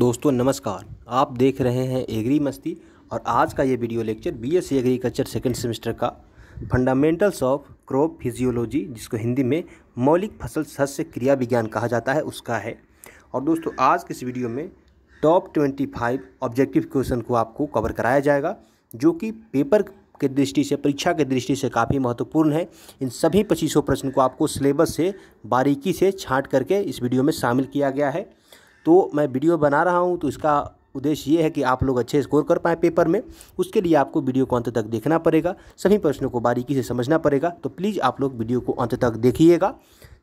दोस्तों नमस्कार आप देख रहे हैं एग्री मस्ती और आज का ये video lecture BSc agriculture second semester का फंडामेंटल्स ऑफ क्रॉप फिजियोलॉजी जिसको हिंदी में मौलिक फसल सस्य क्रिया विज्ञान कहा जाता है उसका है और दोस्तों आज के इस वीडियो में top twenty five objective question को आपको कवर कराया जाएगा जो कि पेपर के दृष्टि से परीक्षा के दृष्टि से काफ़ी महत्वपूर्ण है इन सभी पच्चीसों प्रश्न को आपको सिलेबस से बारीकी से छाँट करके इस वीडियो में शामिल किया गया है तो मैं वीडियो बना रहा हूँ तो इसका उद्देश्य ये है कि आप लोग अच्छे स्कोर कर पाएँ पेपर में उसके लिए आपको वीडियो को अंत तक देखना पड़ेगा सभी प्रश्नों को बारीकी से समझना पड़ेगा तो प्लीज़ आप लोग वीडियो को अंत तक देखिएगा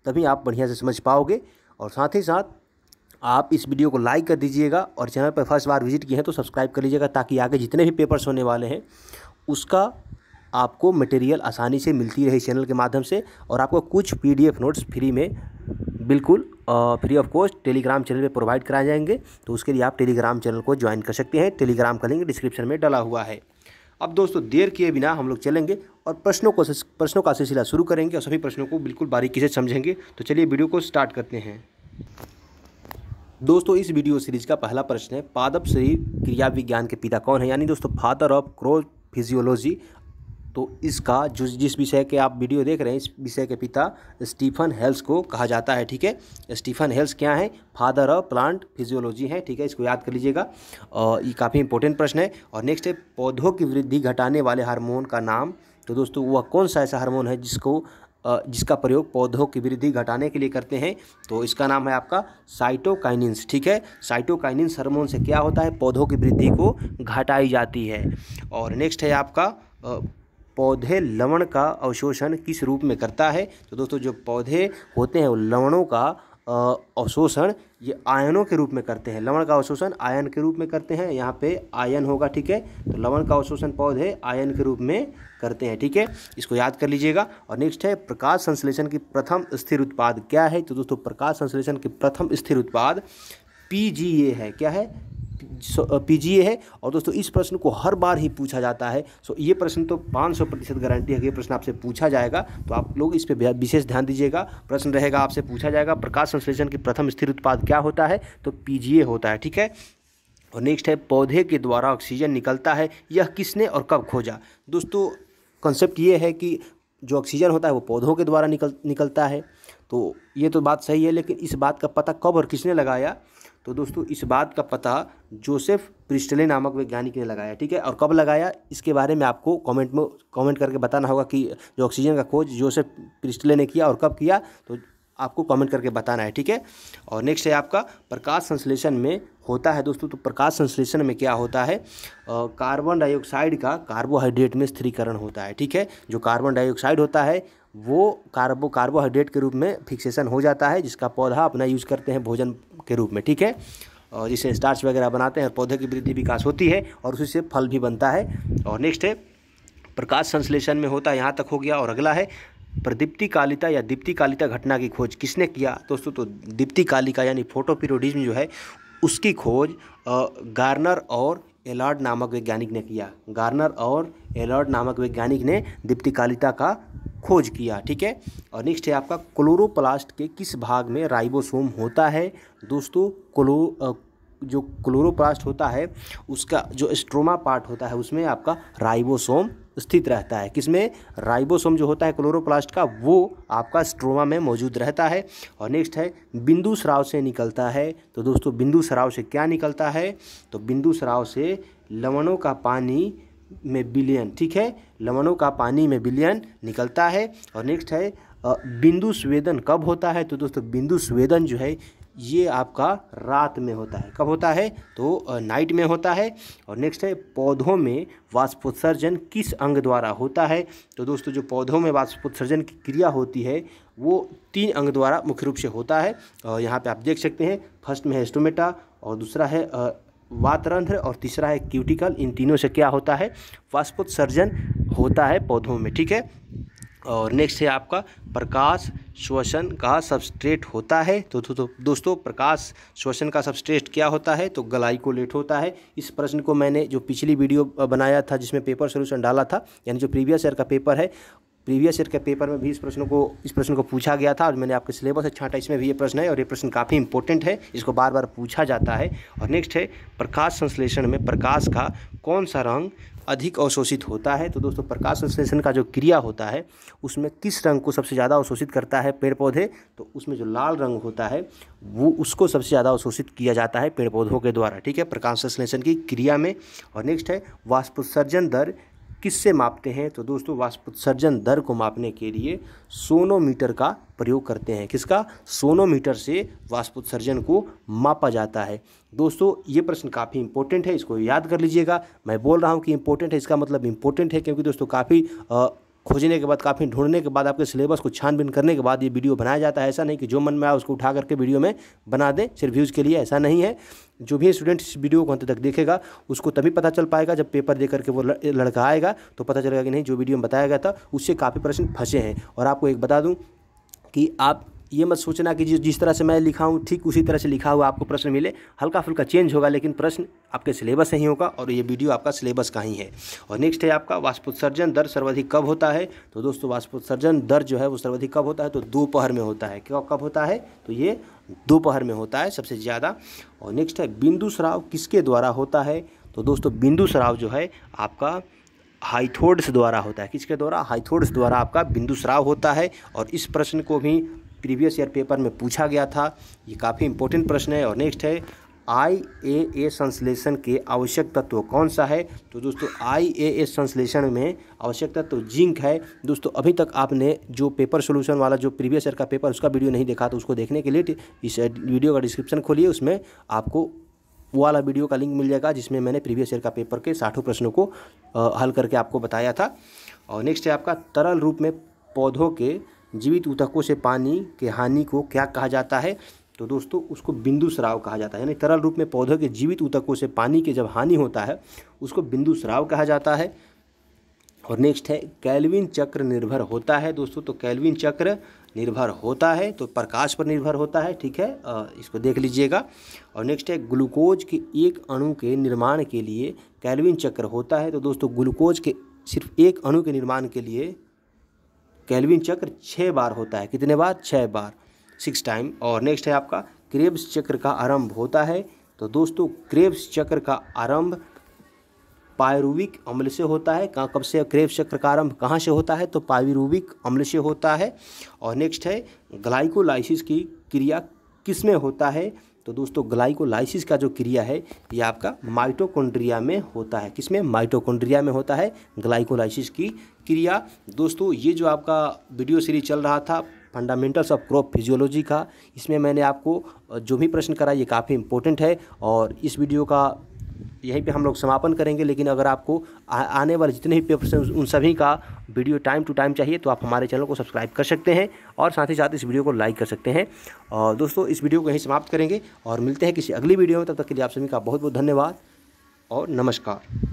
तभी आप बढ़िया से समझ पाओगे और साथ ही साथ आप इस वीडियो को लाइक कर दीजिएगा और चैनल पर फर्स्ट बार विजिट किए हैं तो सब्सक्राइब कर लीजिएगा ताकि आगे जितने भी पेपर्स होने वाले हैं उसका आपको मटेरियल आसानी से मिलती रहे चैनल के माध्यम से और आपको कुछ पीडीएफ नोट्स फ्री में बिल्कुल free of cost Telegram channel पे प्रोवाइड कराए जाएंगे तो उसके लिए आप टेलीग्राम चैनल को ज्वाइन कर सकते हैं टेलीग्राम का लिंक डिस्क्रिप्शन में डाला हुआ है अब दोस्तों देर किए बिना हम लोग चलेंगे और प्रश्नों को प्रश्नों का सिलसिला शुरू करेंगे और सभी प्रश्नों को बिल्कुल बारीकी से समझेंगे तो चलिए वीडियो को स्टार्ट करते हैं दोस्तों इस वीडियो सीरीज का पहला प्रश्न है पादप शरीर क्रिया विज्ञान के पिता कौन है यानी दोस्तों फादर ऑफ क्रो फिजियोलॉजी तो इसका जो जिस विषय के आप वीडियो देख रहे हैं इस विषय के पिता स्टीफन हेल्स को कहा जाता है ठीक है स्टीफन हेल्स क्या है फादर ऑफ प्लांट फिजियोलॉजी है ठीक है इसको याद कर लीजिएगा और ये काफ़ी इंपॉर्टेंट प्रश्न है और नेक्स्ट है पौधों की वृद्धि घटाने वाले हार्मोन का नाम तो दोस्तों वह कौन सा ऐसा हारमोन है जिसको जिसका प्रयोग पौधों की वृद्धि घटाने के लिए करते हैं तो इसका नाम है आपका साइटोकाइनिन्स ठीक है साइटोकाइनिन्स हार्मोन से क्या होता है पौधों की वृद्धि को घटाई जाती है और नेक्स्ट है आपका पौधे लवण का अवशोषण किस रूप में करता है तो दोस्तों जो पौधे होते हैं वो लवणों का अवशोषण ये आयनों के रूप में करते हैं लवण का अवशोषण आयन के रूप में करते हैं यहाँ पे आयन होगा ठीक है तो लवण का अवशोषण पौधे आयन के रूप में करते हैं ठीक है इसको याद कर लीजिएगा और नेक्स्ट है प्रकाश संश्लेषण की प्रथम स्थिर उत्पाद क्या है तो दोस्तों प्रकाश संश्लेषण के प्रथम स्थिर उत्पाद पी है क्या है पी है और दोस्तों इस प्रश्न को हर बार ही पूछा जाता है सो ये प्रश्न तो 500 प्रतिशत गारंटी है कि ये प्रश्न आपसे पूछा जाएगा तो आप लोग इस पर विशेष ध्यान दीजिएगा प्रश्न रहेगा आपसे पूछा जाएगा प्रकाश संश्लेषण की प्रथम स्थिर उत्पाद क्या होता है तो पी होता है ठीक है और नेक्स्ट है पौधे के द्वारा ऑक्सीजन निकलता है यह किसने और कब खोजा दोस्तों कंसेप्ट ये है कि जो ऑक्सीजन होता है वो पौधों के द्वारा निकल निकलता है तो ये तो बात सही है लेकिन इस बात का पता कब और किसने लगाया तो दोस्तों इस बात का पता जोसेफ प्रिस्टले नामक वैज्ञानिक ने लगाया ठीक है और कब लगाया इसके बारे में आपको कमेंट में कमेंट करके बताना होगा कि जो ऑक्सीजन का खोज जोसेफ प्रिस्टले ने किया और कब किया तो आपको कमेंट करके बताना है ठीक है और नेक्स्ट है आपका प्रकाश संश्लेषण में होता है दोस्तों तो प्रकाश संश्लेषण में क्या होता है कार्बन डाइऑक्साइड का कार्बोहाइड्रेट में स्थिरीकरण होता है ठीक है जो कार्बन डाइऑक्साइड होता है वो कार्बो कार्बोहाइड्रेट के रूप में फिक्सेशन हो जाता है जिसका पौधा अपना यूज करते हैं भोजन के रूप में ठीक है और जिसे स्टार्च वगैरह बनाते हैं पौधे की वृद्धि विकास होती है और उसी से फल भी बनता है और नेक्स्ट है प्रकाश संश्लेषण में होता है यहाँ तक हो गया और अगला है प्रदीप्ति कालिता या दीप्ति कालिता घटना की खोज किसने किया दोस्तों तो दीप्ति कालिका यानी फोटोपीरोडिज्म जो है उसकी खोज गार्नर और एलर्ड नामक वैज्ञानिक ने किया गार्नर और एलॉर्ड नामक वैज्ञानिक ने दीप्तिकालिता का खोज किया ठीक है और नेक्स्ट है आपका क्लोरोप्लास्ट के किस भाग में राइबोसोम होता है दोस्तों क्लो जो क्लोरोप्लास्ट होता है उसका जो स्ट्रोमा पार्ट होता है उसमें आपका राइबोसोम स्थित रहता है किसमें राइबोसोम जो होता है क्लोरोप्लास्ट का वो आपका स्ट्रोमा में मौजूद रहता है और नेक्स्ट है बिंदु स्राव से निकलता है तो दोस्तों बिंदु स्राव से क्या निकलता है तो बिंदु स्राव से लवणों का पानी में बिलियन ठीक है लवणों का पानी में बिलियन निकलता है और नेक्स्ट है बिंदु स्वेदन कब होता है तो दोस्तों बिंदु स्वेदन जो है ये आपका रात में होता है कब होता है तो नाइट में होता है और नेक्स्ट है पौधों में वाष्पोत्सर्जन किस अंग द्वारा होता है तो दोस्तों जो पौधों में वाष्पोत्सर्जन की क्रिया होती है वो तीन अंग द्वारा मुख्य रूप से होता है और यहाँ पे आप देख सकते हैं फर्स्ट में है स्टोमेटा और दूसरा है वातरंध्र और तीसरा है क्यूटिकल इन तीनों से क्या होता है वाष्पोत्सर्जन होता है पौधों में ठीक है और नेक्स्ट है आपका प्रकाश श्वसन का सबस्ट्रेट होता है तो, तो, तो दोस्तों प्रकाश श्वसन का सबस्ट्रेट क्या होता है तो ग्लाइकोलेट होता है इस प्रश्न को मैंने जो पिछली वीडियो बनाया था जिसमें पेपर सोल्यूशन डाला था यानी जो प्रीवियस ईयर का पेपर है प्रीवियस ईयर के पेपर में भी इस प्रश्न को इस प्रश्न को पूछा गया था और मैंने आपके सिलेबस से छाँटा इसमें भी ये प्रश्न है और ये प्रश्न काफ़ी इंपॉर्टेंट है इसको बार बार पूछा जाता है और नेक्स्ट है प्रकाश संश्लेषण में प्रकाश का कौन सा रंग अधिक अवशोषित होता है तो दोस्तों प्रकाश संश्लेषण का जो क्रिया होता है उसमें किस रंग को सबसे ज़्यादा अवशोषित करता है पेड़ पौधे तो उसमें जो लाल रंग होता है वो उसको सबसे ज़्यादा अवशोषित किया जाता है पेड़ पौधों के द्वारा ठीक है प्रकाश संश्लेषण की क्रिया में और नेक्स्ट है वाष्पोत्सर्जन दर किससे मापते हैं तो दोस्तों वाष्पोत्सर्जन दर को मापने के लिए सोनोमीटर का प्रयोग करते हैं किसका सोनोमीटर से वाष्पोत्सर्जन उत्सर्जन को मापा जाता है दोस्तों ये प्रश्न काफ़ी इंपॉर्टेंट है इसको याद कर लीजिएगा मैं बोल रहा हूँ कि इंपॉर्टेंट है इसका मतलब इंपॉर्टेंट है क्योंकि दोस्तों काफ़ी खोजने के बाद काफ़ी ढूंढने के बाद आपके सिलेबस को छानबीन करने के बाद ये वीडियो बनाया जाता है ऐसा नहीं कि जो मन में आया उसको उठा करके वीडियो में बना दें सिर्फ व्यूज़ के लिए ऐसा नहीं है जो भी स्टूडेंट इस वीडियो को अंत तक देखेगा उसको तभी पता चल पाएगा जब पेपर दे करके वो लड़का आएगा तो पता चलेगा कि नहीं जो वीडियो में बताया गया था उससे काफ़ी प्रश्न फंसे हैं और आपको एक बता दूँ कि आप ये मत सोचना कि जिस तरह से मैं लिखा हूँ ठीक उसी तरह से लिखा हुआ आपको प्रश्न मिले हल्का फुल्का चेंज होगा लेकिन प्रश्न आपके सिलेबस से ही होगा और ये वीडियो आपका सिलेबस का ही है और नेक्स्ट है आपका वाष्पोत्सर्जन दर सर्वाधिक कब होता है तो दोस्तों वाष्पोत्सर्जन दर जो है वो सर्वाधिक कब होता है तो दोपहर में होता है क्यों कब होता है तो ये दोपहर में होता है सबसे ज़्यादा और नेक्स्ट है बिंदु श्राव किसके द्वारा होता है तो दोस्तों बिंदु श्राव जो है आपका हाइथोड्स द्वारा होता है किसके द्वारा हाइथोड्स द्वारा आपका बिंदु श्राव होता है और इस प्रश्न को भी प्रीवियस ईयर पेपर में पूछा गया था ये काफ़ी इंपॉर्टेंट प्रश्न है और नेक्स्ट है आई ए ए संश्लेषण के आवश्यक तत्व कौन सा है तो दोस्तों आई ए ए संश्लेषण में आवश्यक तत्व जिंक है दोस्तों अभी तक आपने जो पेपर सोल्यूशन वाला जो प्रीवियस ईयर का पेपर उसका वीडियो नहीं देखा तो उसको देखने के लिए इस वीडियो का डिस्क्रिप्शन खोलिए उसमें आपको वो वाला वीडियो का लिंक मिल जाएगा जिसमें मैंने प्रीवियस ईयर का पेपर के साठों प्रश्नों को हल करके आपको बताया था और नेक्स्ट है आपका तरल रूप में पौधों के जीवित ऊतकों से पानी के हानि को क्या कहा जाता है तो दोस्तों उसको बिंदु श्राव कहा जाता है यानी तरल रूप में पौधों के जीवित ऊतकों से पानी के जब हानि होता है उसको बिंदु श्राव कहा जाता है और नेक्स्ट है कैलविन चक्र निर्भर होता है दोस्तों तो कैलविन चक्र निर्भर होता है तो प्रकाश पर निर्भर होता है ठीक है इसको देख लीजिएगा और नेक्स्ट है ग्लूकोज के एक अणु के निर्माण के लिए कैलविन चक्र होता है तो दोस्तों ग्लूकोज के सिर्फ एक अणु के निर्माण के लिए कैलविन चक्र छः बार होता है कितने बार छः बार सिक्स टाइम और नेक्स्ट है आपका क्रेब्स चक्र का आरंभ होता है तो दोस्तों क्रेब्स चक्र का आरंभ पायरुविक अम्ल से होता है कहाँ कब से क्रेब्स चक्र का आरंभ कहाँ से होता है तो पायरुविक अम्ल से होता है और नेक्स्ट है ग्लाइकोलाइसिस की क्रिया किस में होता है तो दोस्तों ग्लाइकोलाइसिस का जो क्रिया है ये आपका माइटोकॉन्ड्रिया में होता है किसमें माइटोकॉन्ड्रिया में होता है ग्लाइकोलाइसिस की क्रिया दोस्तों ये जो आपका वीडियो सीरीज चल रहा था फंडामेंटल्स ऑफ क्रॉप फिजियोलॉजी का इसमें मैंने आपको जो भी प्रश्न करा ये काफ़ी इंपॉर्टेंट है और इस वीडियो का यहीं पे हम लोग समापन करेंगे लेकिन अगर आपको आ, आने वाले जितने भी पेपर्स हैं उन सभी का वीडियो टाइम टू टाइम चाहिए तो आप हमारे चैनल को सब्सक्राइब कर सकते हैं और साथ ही साथ इस वीडियो को लाइक कर सकते हैं और दोस्तों इस वीडियो को यहीं समाप्त करेंगे और मिलते हैं किसी अगली वीडियो में तब तक के लिए आप सभी का बहुत बहुत धन्यवाद और नमस्कार